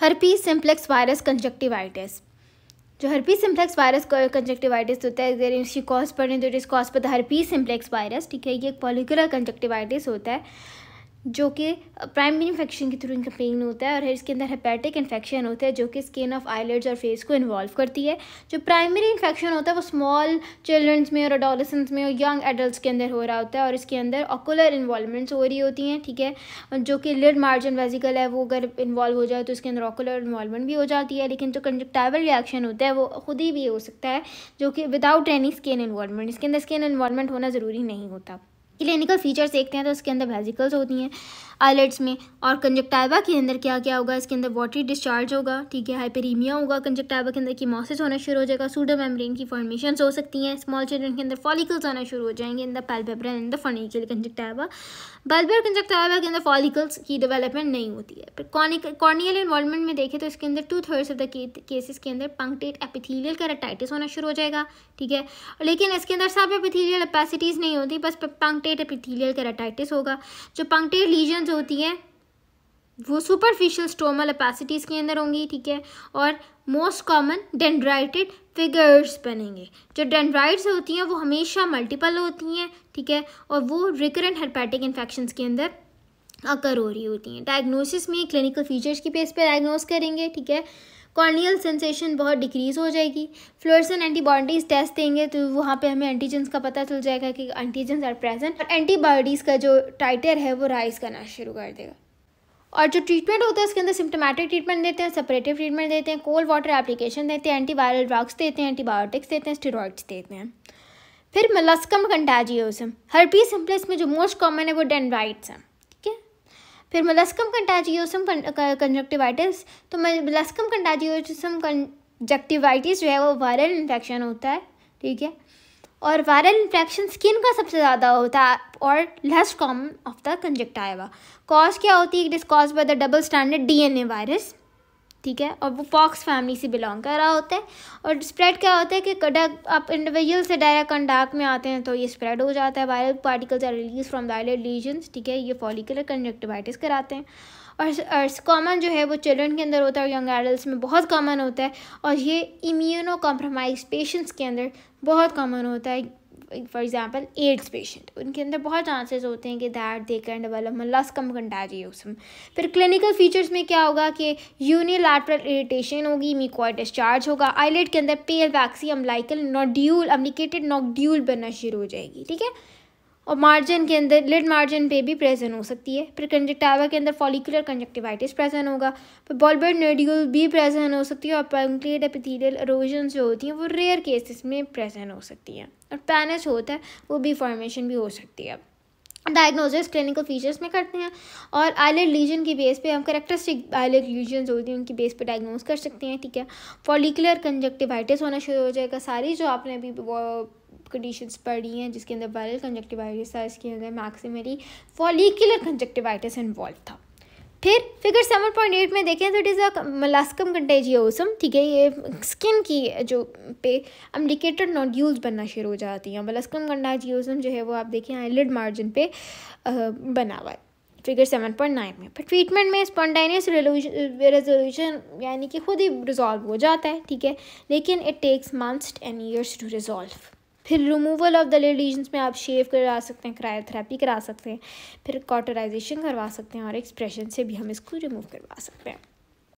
हरपी simplex virus conjunctivitis जो हरपी simplex virus conjunctivitis होता है अगर इसकी कॉज पढ़ें तो इट इज़ कॉज पर हर्पीज सिम्प्लेक्स वायरस ठीक है ये एक पॉलिकुलर कंजक्टिवाइटिस होता है जो कि प्राइमरी इन्फेक्शन के थ्रू इनका पेन होता है और इसके अंदर हेपेटिक इन्फेक्शन होता है जो कि स्किन ऑफ आईलेट्स और फेस को इन्वॉल्व करती है जो प्राइमरी इन्फेक्शन होता है वो स्मॉल चिल्ड्रंस में और अडोलसेंस में और यंग एडल्ट के अंदर हो रहा होता है और इसके अंदर ऑकुलर इन्वॉलमेंट्स हो रही होती हैं ठीक है जो कि लिड मार्जिन वेजिकल है वो अगर इन्वॉल्व हो जाए तो इसके अंदर ऑकुलर इन्वॉलमेंट भी हो जाती है लेकिन जो कंजक्टाइवल रिएक्शन होता है वो खुद ही भी हो सकता है जो कि विदाउट एनी स्किन इन्वॉलमेंट इसके अंदर स्किन इन्वॉलमेंट होना ज़रूरी नहीं होता क्लिनिकल फीचर्स देखते हैं तो इसके अंदर वेजिकल्स होती हैं आइलेट्स में और कंजक्टाइबा के अंदर क्या क्या होगा इसके अंदर वाटरी डिस्चार्ज होगा ठीक है हाइपेरीमिया होगा कंजक्टाइबा के अंदर की मॉसिस होना शुरू हो जाएगा सूडो मेम्ब्रेन की फॉर्मेशन हो सकती हैं स्मॉल चिल्ड्रन के अंदर फॉलिकल्स आना शुरू हो जाएंगे in the palpebra in the fornix conjunctiva bulbar conjunctiva के अंदर फॉलिकल्स की डेवलपमेंट नहीं होती है फिर कॉर्नियल इन्वॉल्वमेंट में देखें तो इसके अंदर two thirds of the cases के अंदर पंक्टेट एपिथीलियल कैरेटाइटिस होना शुरू हो जाएगा ठीक है लेकिन इसके अंदर सब एपिथीलियल एपेसिटीज़ नहीं होती बस पंक्टेट पंक्टेट एपिथेलियल केराटाइटिस होगा जो पंक्टेट लीजन्स होती हैं वो सुपरफिशियल स्टोमल अपेसिटीज़ के अंदर होंगी ठीक है और मोस्ट कॉमन डेंड्राइटेड फिगर्स बनेंगे जो डेंड्राइट्स होती हैं वो हमेशा मल्टीपल होती हैं ठीक है और वो रिकरेंट हेपेटिक इन्फेक्शन के अंदर अकर हो रही होती हैं डायग्नोसिस में क्लिनिकल फीचर्स की बेस पर डायग्नोस करेंगे ठीक है कॉर्नियल सेंसेशन बहुत डिक्रीज़ हो जाएगी फ्लोरसन एंटीबॉडीज़ टेस्ट देंगे तो वहाँ पे हमें एंटीजेंस का पता चल जाएगा कि एंटीजेंस आर प्रेजेंट और एंटीबॉडीज़ का जो टाइटर है वो राइज करना शुरू कर देगा और जो ट्रीटमेंट होता है उसके अंदर सिम्टोमेटिक ट्रीटमेंट देते हैं सेपरेटिव ट्रीटमेंट देते हैं कोल्ड वाटर एप्लीकेशन देते हैं एंटीवायरल ड्रग्स देते हैं एंटीबायोटिक्स देते हैं स्टेरॉइड्स देते हैं फिर मलस्कम कंटाजियोसम हर्पी सिम्पलेस में जो मोस्ट कॉमन है वो डेंड्राइट्स हैं फिर मलस्कम कंटाजियोसम कंजक्टिवाइटिस तो मलस्कम कंटाजियोसम कंजक्टिवाइटिस जो है वो वायरल इन्फेक्शन होता है ठीक है और वायरल इन्फेक्शन स्किन का सबसे ज़्यादा होता है और less common of the conjunctiva cause क्या होती है it is cause by the double standard DNA virus ठीक है और वो पॉक्स फैमिली से बिलोंग कर रहा होता है और स्प्रेड क्या होता है कि डक आप इंडिविजुअल से डायरेक्ट कंडाक में आते हैं तो ये स्प्रेड हो जाता है viral particles are release from viral lesions ठीक है ये फॉलिकुलर कंजक्टिवाइटिस कराते हैं और कॉमन जो है वो चिल्ड्रन के अंदर होता है और यंग एडल्ट में बहुत कॉमन होता है और ये इम्यूनो कॉम्प्रोमाइज पेशेंट्स के अंदर बहुत कॉमन होता है फॉर एग्ज़ाम्पल एड्स पेशेंट उनके अंदर बहुत चांसेस होते हैं कि दैट दे कैन डेवलप लस कम उसमें फिर क्लिनिकल फीचर्स में क्या होगा कि यूनिलैटरल इरीटेशन होगी मिकॉय डिस्चार्ज होगा आईलेट के अंदर pale waxy umbilical nodule umbilicated nodule बनना शुरू हो जाएगी ठीक है और मार्जिन के अंदर लिड मार्जिन पे भी प्रेजेंट हो सकती है फिर कंजक्टावा के अंदर फॉलिकुलर कंजक्टिवाइटिस प्रेजेंट होगा फिर बॉलबर्ड नेडियल भी प्रेजेंट हो सकती है और पंक्लेट एपिथीलियल अरोजन जो होती हैं वो रेयर केसेस में प्रेजेंट हो सकती हैं और पैनस होता है वो भी फॉर्मेशन भी हो सकती है डायग्नोसिस क्लिनिकल फीचर्स में करते हैं और आइलेट लीजन की बेस पे हम करेक्टरिस्टिक आइलेट लीजन होती हैं उनकी बेस पे डायग्नोस कर सकते हैं ठीक है फॉलिकुलर कंजक्टिवाइटिस होना शुरू हो जाएगा सारी जो आपने अभी कंडीशंस पड़ी हैं जिसके अंदर वायरल कंजक्टिवाइटिस था इसके अंदर मैक्सिमली फॉलिकुलर कंजक्टिवाइटिस इन्वॉल्व था फिर फिगर सेवन पॉइंट एट में देखें तो इट इज़ अ मलास्कम कंटेजियोसम ठीक है ये स्किन की जो पे अम्लिकेटेड नोड्यूल्स बनना शुरू हो जाती हैं मलास्कम कंटेजियोसम जो है वो आप देखें आईलिड मार्जिन पे बना हुआ है फिगर सेवन पॉइंट नाइन में पर ट्रीटमेंट में स्पॉन्टेनियस रेजोल्यूशन यानी कि खुद ही रिजॉल्व हो जाता है ठीक है लेकिन it takes months and years to resolve फिर रिमूवल ऑफ द लेडीजन्स में आप शेव करवा सकते हैं क्रायोथेरेपी करा सकते हैं फिर कॉटराइजेशन करवा सकते हैं और एक्सप्रेशन से भी हम इसको रिमूव करवा सकते हैं